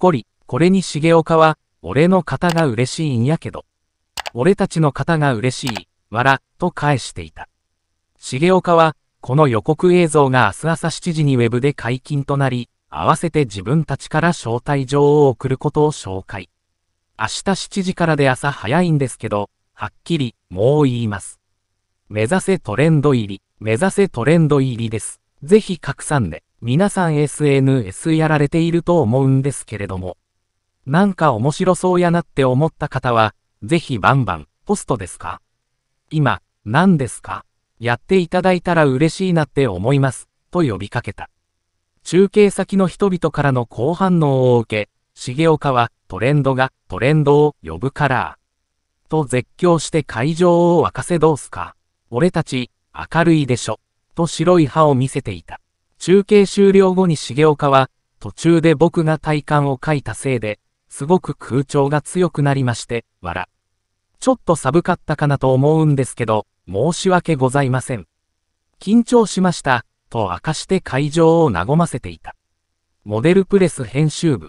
こり、これに重岡は、俺の方が嬉しいんやけど。俺たちの方が嬉しい、わら、と返していた。重岡は、この予告映像が明日朝7時にウェブで解禁となり、合わせて自分たちから招待状を送ることを紹介。明日7時からで朝早いんですけど、はっきり、もう言います。目指せトレンド入り、目指せトレンド入りです。ぜひ拡散で。皆さん SNS やられていると思うんですけれども、なんか面白そうやなって思った方は、ぜひバンバン、ポストですか今、何ですかやっていただいたら嬉しいなって思います、と呼びかけた。中継先の人々からの好反応を受け、重岡はトレンドがトレンドを呼ぶカラー。と絶叫して会場を沸かせどうすか。俺たち、明るいでしょ、と白い歯を見せていた。中継終了後に重岡は、途中で僕が体感を書いたせいで、すごく空調が強くなりまして、わら。ちょっと寒かったかなと思うんですけど、申し訳ございません。緊張しました、と明かして会場を和ませていた。モデルプレス編集部。